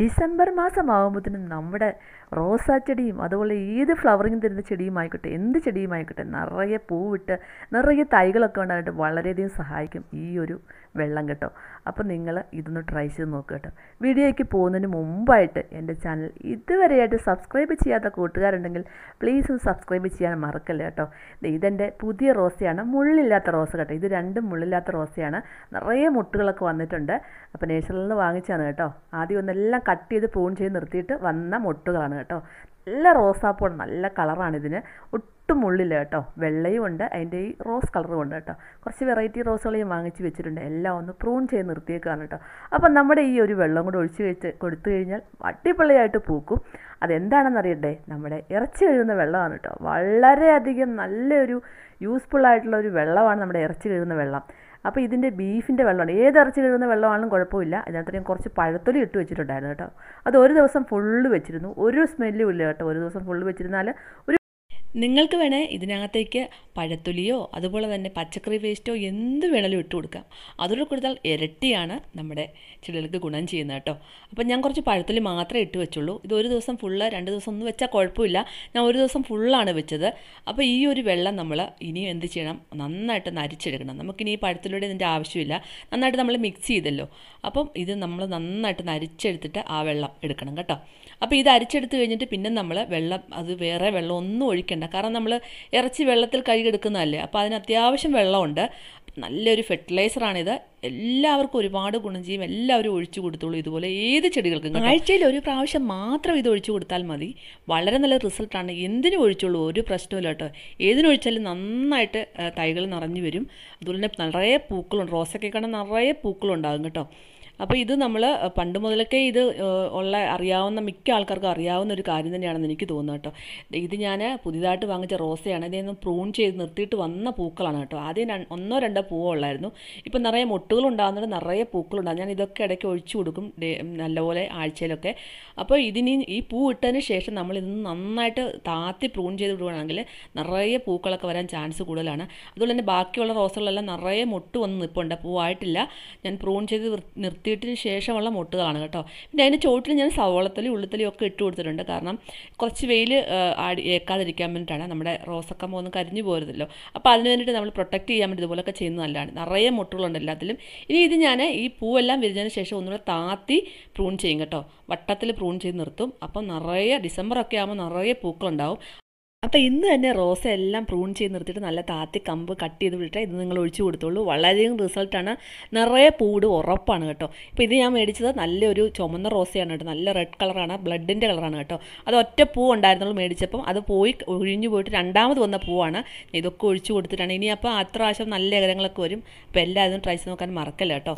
December മാസമാകുമ്പോഴത്തേനും നമ്മുടെ റോസാ ചെടിയും അതുപോലെ ഏത് ഫ്ലവറിങ് തരുന്ന ചെടിയും ആയിക്കോട്ടെ എന്ത് ചെടിയും ആയിക്കോട്ടെ നിറയെ പൂവിട്ട് നിറയെ തൈകളൊക്കെ ഉണ്ടായിട്ട് വളരെയധികം സഹായിക്കും ഈ ഒരു വെള്ളം കേട്ടോ അപ്പോൾ നിങ്ങൾ ഇതൊന്ന് ട്രൈ ചെയ്ത് നോക്കുക കേട്ടോ വീഡിയോയ്ക്ക് പോകുന്നതിന് മുമ്പായിട്ട് എൻ്റെ ചാനൽ ഇതുവരെയായിട്ട് സബ്സ്ക്രൈബ് ചെയ്യാത്ത കൂട്ടുകാരുണ്ടെങ്കിൽ പ്ലീസ് ഒന്ന് സബ്സ്ക്രൈബ് ചെയ്യാൻ മറക്കല്ല കേട്ടോ ഇതെൻ്റെ പുതിയ റോസയാണ് മുള്ളില്ലാത്ത റോസ കേട്ടോ ഇത് രണ്ടും മുള്ളില്ലാത്ത റോസയാണ് നിറയെ മുട്ടുകളൊക്കെ വന്നിട്ടുണ്ട് അപ്പോൾ നേഴ്സറിൽ നിന്ന് വാങ്ങിച്ചാണ് കേട്ടോ ആദ്യം ഒന്നെല്ലാം കട്ട് ചെയ്ത് പൂൺ ചെയ്ത് നിർത്തിയിട്ട് വന്ന മുട്ടുകളാണ് കേട്ടോ നല്ല റോസാപ്പൂണ് നല്ല കളറാണ് ഇതിന് ഒട്ടും ഉള്ളില്ല കേട്ടോ വെള്ളയും ഉണ്ട് അതിൻ്റെ ഈ റോസ് കളറും ഉണ്ട് കേട്ടോ കുറച്ച് വെറൈറ്റി റോസുകൾ ഞാൻ വാങ്ങിച്ച് വെച്ചിട്ടുണ്ട് എല്ലാം ഒന്ന് പ്രൂൺ ചെയ്ത് നിർത്തിയേക്കാണ് കേട്ടോ അപ്പം നമ്മുടെ ഈ ഒരു വെള്ളം കൂടെ ഒഴിച്ച് വെച്ച് കൊടുത്തു കഴിഞ്ഞാൽ അടിപൊളിയായിട്ട് പൂക്കും അതെന്താണെന്ന് അറിയണ്ടേ നമ്മുടെ ഇറച്ചി കഴുകുന്ന വെള്ളമാണ് കേട്ടോ വളരെയധികം നല്ലൊരു യൂസ്ഫുള്ളായിട്ടുള്ള ഒരു വെള്ളമാണ് നമ്മുടെ ഇറച്ചി കഴുകുന്ന വെള്ളം അപ്പോൾ ഇതിൻ്റെ ബീഫിൻ്റെ വെള്ളമാണ് ഏത് ഇറച്ചി കഴുകുന്ന വെള്ളമാണെങ്കിലും കുഴപ്പമില്ല അതിനകത്തേക്കും കുറച്ച് പഴത്തൊലി ഇട്ട് വെച്ചിട്ടുണ്ടായിരുന്നു കേട്ടോ അത് ഒരു ദിവസം ഫുള്ള് വെച്ചിരുന്നു ഒരു സ്മെല്ലും ഇല്ല കേട്ടോ ഒരു ദിവസം ഫുള്ള് വെച്ചിരുന്നാൽ ഒരു നിങ്ങൾക്ക് വേണേൽ ഇതിനകത്തേക്ക് പഴത്തൊലിയോ അതുപോലെ തന്നെ പച്ചക്കറി വേസ്റ്റോ എന്ത് വേണേലും ഇട്ട് കൊടുക്കാം അതോടെ കൊടുത്താൽ ഇരട്ടിയാണ് നമ്മുടെ ചെടികൾക്ക് ഗുണം ചെയ്യുന്നത് കേട്ടോ അപ്പോൾ ഞാൻ കുറച്ച് പഴത്തൊലി മാത്രമേ ഇട്ട് വെച്ചുള്ളൂ ഇത് ഒരു ദിവസം ഫുള്ള് രണ്ട് ദിവസം ഒന്നും വെച്ചാൽ കുഴപ്പമില്ല ഞാൻ ഒരു ദിവസം ഫുള്ളാണ് വെച്ചത് അപ്പോൾ ഈ ഒരു വെള്ളം നമ്മൾ ഇനിയും എന്ത് ചെയ്യണം നന്നായിട്ട് നരിച്ചെടുക്കണം നമുക്കിനി ഈ പഴത്തൊലിയുടെ ഇതിൻ്റെ ആവശ്യമില്ല നന്നായിട്ട് നമ്മൾ മിക്സ് ചെയ്തല്ലോ അപ്പം ഇത് നമ്മൾ നന്നായിട്ട് നരിച്ചെടുത്തിട്ട് ആ വെള്ളം എടുക്കണം കേട്ടോ അപ്പോൾ ഇത് അരിച്ചെടുത്ത് കഴിഞ്ഞിട്ട് പിന്നെ നമ്മൾ വെള്ളം അത് വേറെ വെള്ളം ഒന്നും ഒഴിക്കേണ്ട തന്നെ കാരണം നമ്മൾ ഇറച്ചി വെള്ളത്തിൽ കഴുകെടുക്കുന്നതല്ലേ അപ്പോൾ അതിന് അത്യാവശ്യം വെള്ളമുണ്ട് നല്ലൊരു ഫെർട്ടിലൈസറാണിത് എല്ലാവർക്കും ഒരുപാട് ഗുണം ചെയ്യും എല്ലാവരും ഒഴിച്ചു കൊടുത്തോളൂ ഇതുപോലെ ഏത് ചെടികൾക്കും ആഴ്ചയിൽ ഒരു പ്രാവശ്യം മാത്രം ഇത് ഒഴിച്ചു കൊടുത്താൽ മതി വളരെ നല്ല റിസൾട്ടാണ് എന്തിനും ഒഴിച്ചോളൂ ഒരു പ്രശ്നവും കേട്ടോ ഏതിനൊഴിച്ചാലും നന്നായിട്ട് തൈകൾ നിറഞ്ഞു വരും അതുപോലെ തന്നെ നിറയെ പൂക്കളുണ്ട് റോസൊക്കെ കാണാൻ നിറയെ പൂക്കളുണ്ടാകും കേട്ടോ അപ്പോൾ ഇത് നമ്മൾ പണ്ട് മുതലൊക്കെ ഇത് ഉള്ള അറിയാവുന്ന മിക്ക ആൾക്കാർക്കും അറിയാവുന്ന ഒരു കാര്യം തന്നെയാണെന്ന് എനിക്ക് തോന്നുന്നത് കേട്ടോ ഇത് ഞാൻ പുതിയതായിട്ട് വാങ്ങിച്ച റോസയാണ് ഇതിൽ പ്രൂൺ ചെയ്ത് നിർത്തിയിട്ട് വന്ന പൂക്കളാണ് കേട്ടോ ആദ്യം ഒന്നോ രണ്ടോ പൂവുള്ളായിരുന്നു ഇപ്പം നിറയെ മുട്ടുകളുണ്ടാകുന്നുണ്ട് നിറയെ പൂക്കളുണ്ടാകും ഞാൻ ഇതൊക്കെ ഇടയ്ക്ക് ഒഴിച്ചു കൊടുക്കും നല്ലപോലെ ആഴ്ചയിലൊക്കെ അപ്പോൾ ഇതിനി ഈ പൂ ഇട്ടതിന് ശേഷം നമ്മൾ ഇത് നന്നായിട്ട് താത്തി പ്രൂൺ ചെയ്ത് വിടുകയാണെങ്കിൽ നിറയെ പൂക്കളൊക്കെ വരാൻ ചാൻസ് കൂടുതലാണ് അതുപോലെ തന്നെ ബാക്കിയുള്ള റോസുകളെല്ലാം നിറയെ മുട്ട് വന്ന് നിൽപ്പുണ്ട് പൂവായിട്ടില്ല ഞാൻ പ്രൂൺ ചെയ്ത് നിർത്തി വൃത്തിയിട്ടതിന് ശേഷമുള്ള മുട്ടുകളാണ് കേട്ടോ പിന്നെ അതിൻ്റെ ചോട്ടിൽ ഞാൻ സവോളത്തലി ഉള്ളിത്തലി ഒക്കെ ഇട്ട് കൊടുത്തിട്ടുണ്ട് കാരണം കുറച്ച് വെയിൽ ആടി ഏക്കാതിരിക്കാൻ വേണ്ടിയിട്ടാണ് നമ്മുടെ റോസൊക്കെ മൂന്ന് കരിഞ്ഞു പോരുതല്ലോ അപ്പോൾ അതിന് വേണ്ടിയിട്ട് നമ്മൾ പ്രൊട്ടക്റ്റ് ചെയ്യാൻ വേണ്ടി ഇതുപോലൊക്കെ ചെയ്യുന്നത് നല്ലതാണ് നിറയെ മുട്ടുകളുണ്ട് എല്ലാത്തിലും ഇനി ഇത് ഞാൻ ഈ പൂവെല്ലാം വിരിഞ്ഞതിന് ശേഷം ഒന്നുകൂടെ താത്തി പ്രൂൺ ചെയ്യും കേട്ടോ വട്ടത്തിൽ പ്രൂൺ ചെയ്ത് നിർത്തും അപ്പം നിറയെ ഒക്കെ ആകുമ്പോൾ നിറയെ പൂക്കളുണ്ടാവും അപ്പോൾ ഇന്ന് തന്നെ റോസ എല്ലാം പ്രൂൺ ചെയ്ത് നിർത്തിയിട്ട് നല്ല താത്തി കമ്പ് കട്ട് ചെയ്ത് വിട്ടാൽ ഇത് നിങ്ങൾ ഒഴിച്ചു കൊടുത്തോളൂ വളരെയധികം റിസൾട്ടാണ് നിറയെ പൂട് ഉറപ്പാണ് കേട്ടോ ഇപ്പോൾ ഇത് ഞാൻ മേടിച്ചത് നല്ലൊരു ചുമന്ന റോസയാണ് കേട്ടോ നല്ല റെഡ് കളറാണ് ബ്ലഡിൻ്റെ കളറാണ് കേട്ടോ അത് ഒറ്റ പൂ ഉണ്ടായിരുന്നുള്ളൂ മേടിച്ചപ്പം അത് പോയി ഒഴിഞ്ഞു പോയിട്ട് രണ്ടാമത് വന്ന പൂവാണ് ഇതൊക്കെ ഒഴിച്ചു കൊടുത്തിട്ടാണ് ഇനി അപ്പോൾ അത്ര ആവശ്യം നല്ല ഏകരങ്ങളൊക്കെ വരും അപ്പോൾ എല്ലാവരും ട്രൈസ് നോക്കാൻ മറക്കല്ല കേട്ടോ